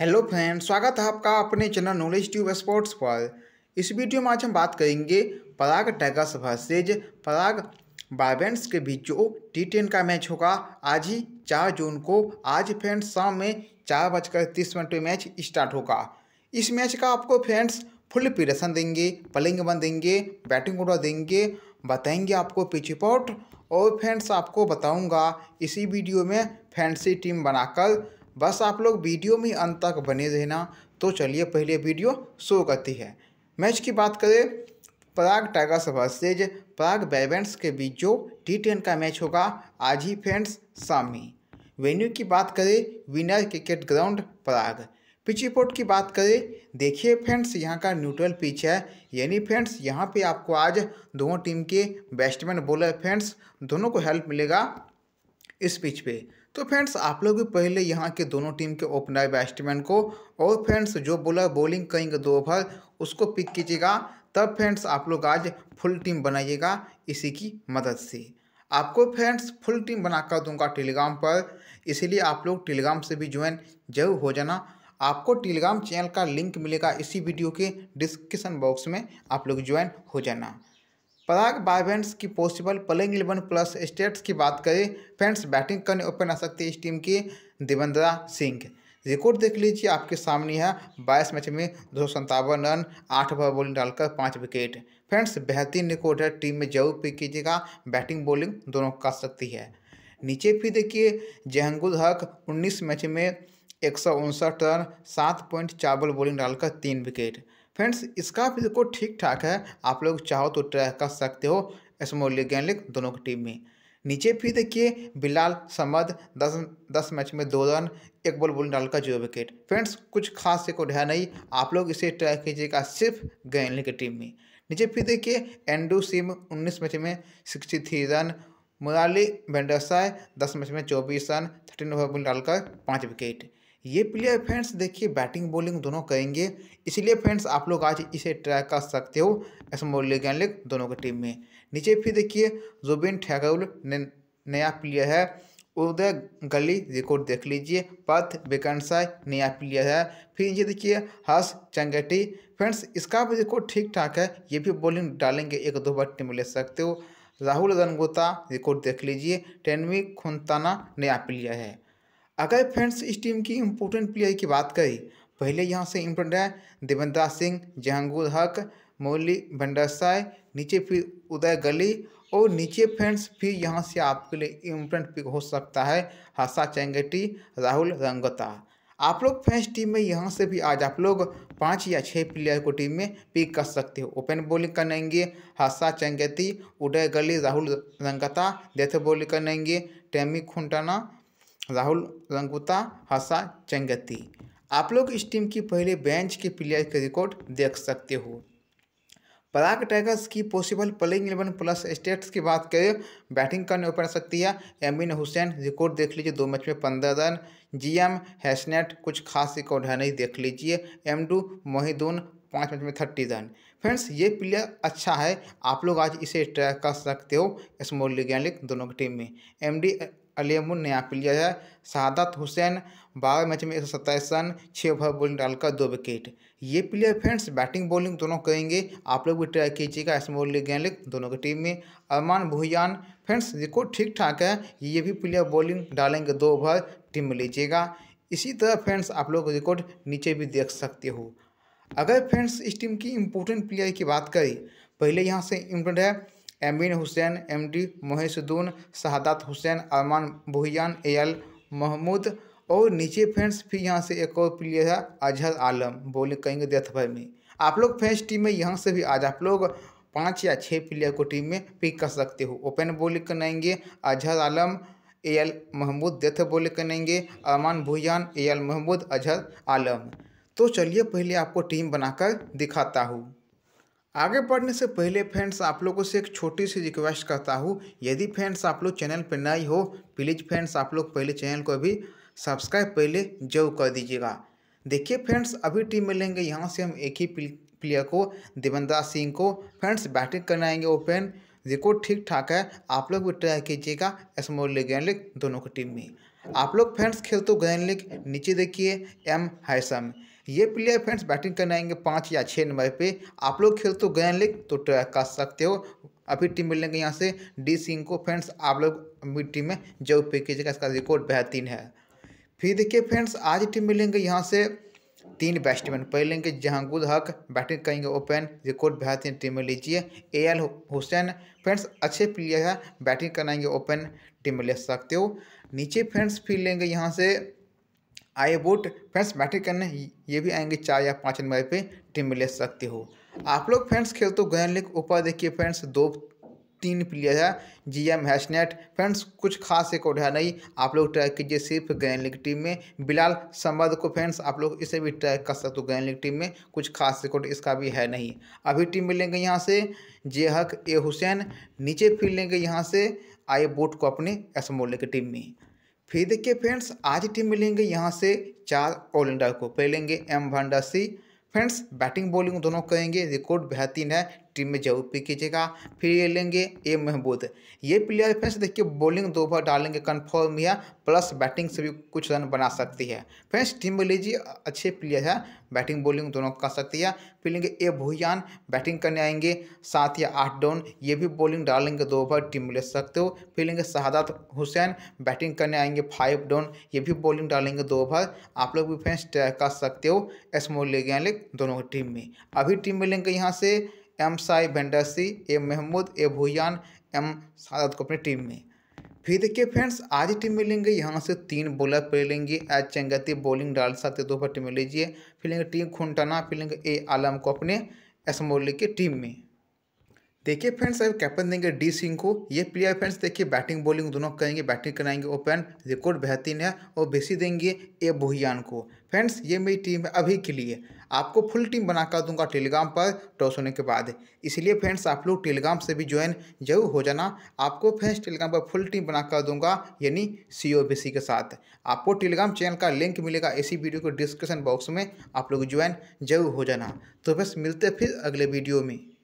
hello friend स्वागत है आपका अपने चैनल नॉलेज ट्यूब स्पोर्ट्स पर इस वीडियो में आज हम बात करेंगे पराग टाइगर्स वर्सेज पराग बाइबेंस के बीच जो टी टेन का मैच होगा आज ही चार जून को आज फ्रेंड्स शाम में चार बजकर तीस मिनट में मैच स्टार्ट होगा इस मैच का आपको फ्रेंड्स फुल प्रिपरेशन देंगे पलिंग बन देंगे बैटिंग ऑर्डर देंगे बताएंगे आपको पिच रिपोर्ट और फ्रेंड्स आपको बताऊंगा इसी वीडियो में फैंसी टीम बनाकर बस आप लोग वीडियो में अंत तक बने रहना तो चलिए पहले वीडियो शो करती है मैच की बात करें पराग टाइगर्स वर्सेज पराग बैबेंट्स के बीच जो टी टेन का मैच होगा आज ही फ्रेंड्स शामी वेन्यू की बात करें Vinor cricket ground Prague pitch report की बात करें देखिए फ्रेंड्स यहाँ का न्यूट्रल पिच है यानी फ्रेंड्स यहाँ पे आपको आज दोनों टीम के बैट्समैन बॉलर फ्रेंड्स दोनों को हेल्प मिलेगा इस पिच पे तो फ्रेंड्स आप लोग भी पहले यहाँ के दोनों टीम के ओपनर बैट्समैन को और फ्रेंड्स जो बोला बॉलिंग करेंगे दो ओवर उसको पिक कीजिएगा तब फ्रेंड्स आप लोग आज फुल टीम बनाइएगा इसी की मदद से आपको फ्रेंड्स फुल टीम बनाकर दूंगा टेलीग्राम पर इसीलिए आप लोग टेलीग्राम से भी ज्वाइन जरूर हो जाना आपको टेलीग्राम चैनल का लिंक मिलेगा इसी वीडियो के डिस्क्रिप्शन बॉक्स में आप लोग ज्वाइन हो जाना पराग बायेंट्स की possible playing eleven plus stats की बात करें फ्रेंड्स बैटिंग करने ओपन आ सकती है इस टीम की देवेंद्रा सिंह रिकॉर्ड देख लीजिए आपके सामने है बाईस मैच में दो सौ रन आठ ओवर बॉलिंग डालकर पाँच विकेट फ्रेंड्स बेहतरीन रिकॉर्ड है टीम में जरूर पिक कीजिएगा बैटिंग बॉलिंग दोनों कर सकती है नीचे फिर देखिए जहंगुल हक उन्नीस मैच में एक रन सात पॉइंट चार बॉलिंग डालकर तीन विकेट फ्रेंड्स इसका भी स्कोर ठीक ठाक है आप लोग चाहो तो ट्राई कर सकते हो स्मॉल लीग दोनों की टीम में नीचे फिर देखिए बिलाल समद दस दस मैच में दो रन एक बॉल बोल डाल का जीरो विकेट फ्रेंड्स कुछ खास से को है नहीं आप लोग इसे ट्राई कीजिएगा सिर्फ गैनली की टीम में नीचे फिर देखिए एंडू सिम उन्नीस मैच में सिक्सटी थ्री रन मुराली बेंडरसाय दस मैच में चौबीस रन थर्टीन ओवर बोल डालकर पाँच विकेट ये प्लेयर फ्रेंड्स देखिए बैटिंग बॉलिंग दोनों करेंगे इसलिए फ्रेंड्स आप लोग आज इसे ट्रैक कर सकते हो स्मॉल लीग एंड लीग दोनों की टीम में नीचे फिर देखिए जुबिन ठैगुल नया प्लेयर है उदय गली रिकॉर्ड देख लीजिए पथ बेकनसा नया प्लेयर है फिर ये देखिए हर्ष चंगेटी फ्रेंड्स इसका भी रिकॉर्ड ठीक ठाक है ये भी बॉलिंग डालेंगे एक दो बार टीम ले सकते हो राहुल गनगोता रिकॉर्ड देख लीजिए टेनवी खुनताना नया प्लेयर है अगर फ्रेंड्स इस टीम की इम्पोर्टेंट प्लेयर की बात करें पहले यहाँ से इम्पोर्टेंट है देवेंद्रा सिंह जहांगीर हक मौली भंडरसाय नीचे फिर उदय गली और नीचे फ्रेंड्स फिर यहाँ से आपके लिए इम्पोर्टेंट पिक हो सकता है हसा चेंगेटी राहुल रंगता आप लोग फैंस टीम में यहाँ से भी आज आप लोग पाँच या छः प्लेयर को टीम में पिक कर सकते हो ओपन बॉलिंग करेंगे हसा चेंगेती उदय गली राहुल रंगता डेथ बॉलिंग करेंगे टेमी खुंटाना राहुल रंगुता हसा चंगती आप लोग इस टीम की पहले बेंच के प्लेयर के रिकॉर्ड देख सकते हो पराग टाइगर्स की possible playing eleven plus stats की बात करें बैटिंग करने पड़ सकती है एमिन हुसैन रिकॉर्ड देख लीजिए दो मैच में पंद्रह रन जीएम हैसनेट कुछ खास रिकॉर्ड है नहीं देख लीजिए एमडू मोहिदून पाँच मैच में थर्टी रन फ्रेंड्स ये प्लेयर अच्छा है आप लोग आज इसे ट्रैक कर सकते हो स्मॉल लीग एंड लीग दोनों की टीम में एमडी अलीमुन ने यहाँ पे लिया है शहादत हुसैन बारह मैच में एक सौ सत्ताईस रन छः ओवर बॉलिंग डालकर दो विकेट ये प्लेयर फ्रेंड्स बैटिंग बॉलिंग दोनों करेंगे आप लोग भी ट्राई कीजिएगा ऐसे बोल गए दोनों की टीम में अरमान भुयान फ्रेंड्स देखो ठीक ठाक है ये भी प्लेयर बॉलिंग डालेंगे दो ओवर टीम में लीजिएगा इसी तरह फ्रेंड्स आप लोग रिकॉर्ड नीचे भी देख सकते हो अगर फ्रेंड्स इस टीम की इम्पोर्टेंट प्लेयर की बात करें पहले यहाँ से इम्पोर्टेंट है एमिन हुसैन एम डी मोहिसुद्दून शहादात हुसैन अरमान भुयान एल महमूद और नीचे फ्रेंड्स फिर यहाँ से एक और प्लेयर है अजहर आलम बॉलिंग कहेंगे डेथ भाई में आप लोग फ्रेंड्स टीम में यहाँ से भी आज आप लोग पाँच या छः प्लेयर को टीम में पिक कर सकते हो ओपन बॉलिंग करेंगे Azhar Alam A L Mahmood death bowling करेंगे अरमान भुयान ए एल महमूद अजहर आलम तो चलिए पहले आपको टीम बनाकर दिखाता हूँ आगे बढ़ने से पहले फ्रेंड्स आप लोगों से एक छोटी सी रिक्वेस्ट करता हूँ यदि फ्रेंड्स आप लोग चैनल पर नए हो प्लीज़ फ्रेंड्स आप लोग पहले चैनल को भी सब्सक्राइब पहले जरूर कर दीजिएगा देखिए फ्रेंड्स अभी टीम मिलेंगे यहाँ से हम एक ही प्लेयर को देवेंद्र सिंह को फ्रेंड्स बैटिंग आएंगे ओपन रिकॉर्ड ठीक ठाक है आप लोग भी ट्राई कीजिएगा स्मॉल लीग एंड लीग दोनों की टीम में आप लोग फ्रेंड्स खेल तो गैन लीग नीचे देखिए एम हैसम ये प्लेयर फ्रेंड्स बैटिंग करने आएंगे पाँच या छः नंबर पे आप लोग खेल तो गए लेक तो ट्रैक कर सकते हो अभी टीम मिलेंगे यहाँ से डी सिंह को फ्रेंड्स आप लोग मिड टीम में जब पे कीजिएगा इसका रिकॉर्ड बेहतरीन है फिर देखिए फ्रेंड्स आज टीम मिलेंगे यहाँ से तीन बैट्समैन पहले लेंगे जहांगुद हक बैटिंग करेंगे ओपन रिकॉर्ड बेहतरीन टीम में लीजिए ए एल हुसैन फ्रेंड्स अच्छे प्लेयर है बैटिंग कराएंगे ओपन टीम में ले सकते हो नीचे फ्रेंड्स फिर लेंगे यहाँ से आई वोट फ्रेंड्स बैटिंग करने ये भी आएंगे चार या पाँच नंबर पे टीम में ले सकते हो आप लोग फ्रेंड्स खेल तो गए लेकिन ऊपर देखिए फ्रेंड्स दो तीन प्लेयर है जी एम हैशनेट फ्रेंड्स कुछ खास एक उठा नहीं आप लोग ट्राई कीजिए सिर्फ गैन लीग टीम में बिलाल संबद को फ्रेंड्स आप लोग इसे भी ट्राई कर सकते हो गैन लीग टीम में कुछ खास रिकॉर्ड इसका भी है नहीं अभी टीम मिलेंगे यहाँ से जे हक ए हुसैन नीचे फिर लेंगे यहाँ से आई बोट को अपने एसमोले की टीम में फिर देखिए फ्रेंड्स आज टीम मिलेंगे यहाँ से चार ऑलराउंडर को पहलेंगे एम भंडासी सी फ्रेंड्स बैटिंग बॉलिंग दोनों करेंगे रिकॉर्ड बेहतरीन है टीम में जरूर पिक कीजिएगा फिर ये लेंगे ए महबूद ये प्लेयर फ्रेंड्स देखिए बॉलिंग दो ओवर डालेंगे कन्फर्म है प्लस बैटिंग से भी कुछ रन बना सकती है फ्रेंड्स टीम में लीजिए अच्छे प्लेयर है बैटिंग बॉलिंग दोनों कर सकती है फिर लेंगे ए भूयान बैटिंग करने आएंगे सात या आठ डाउन ये भी बॉलिंग डालेंगे दो ओवर टीम में ले सकते हो फिर लेंगे शहादत हुसैन बैटिंग करने आएंगे फाइव डाउन ये भी बॉलिंग डालेंगे दो ओवर आप लोग भी फ्रेंड्स ट्राई कर सकते हो स्मॉल लेग लेग दोनों टीम में अभी टीम में लेंगे यहाँ से एम साई भेंडासी A Mahmood A Bhuiyan M Sadat को अपनी टीम में फिर देखिए फ्रेंड्स आज टीम मिलेंगे यहाँ से तीन बॉलर पे लेंगे एच चंगती बॉलिंग डाल सकते दो पर टीम में लीजिए फिर लेंगे टीम खुंटाना फिर लेंगे ए आलम को अपने एस लीग की टीम में देखिए फ्रेंड्स अब कैप्टन देंगे डी सिंह को ये प्लेयर फ्रेंड्स देखिए बैटिंग बॉलिंग दोनों करेंगे बैटिंग कराएंगे ओपन रिकॉर्ड बेहतरीन है और बेसी देंगे ए बोहियान को फ्रेंड्स ये मेरी टीम है अभी के लिए आपको फुल टीम बना कर दूंगा टेलीग्राम पर टॉस होने के बाद इसलिए फ्रेंड्स आप लोग टेलीग्राम से भी ज्वाइन जरूर हो जाना आपको फ्रेंड्स टेलीग्राम पर फुल टीम बना कर दूंगा यानी सी ओ बी सी के साथ आपको टेलीग्राम चैनल का लिंक मिलेगा इसी वीडियो के डिस्क्रिप्शन बॉक्स में आप लोग ज्वाइन जरूर हो जाना तो बस मिलते फिर अगले वीडियो में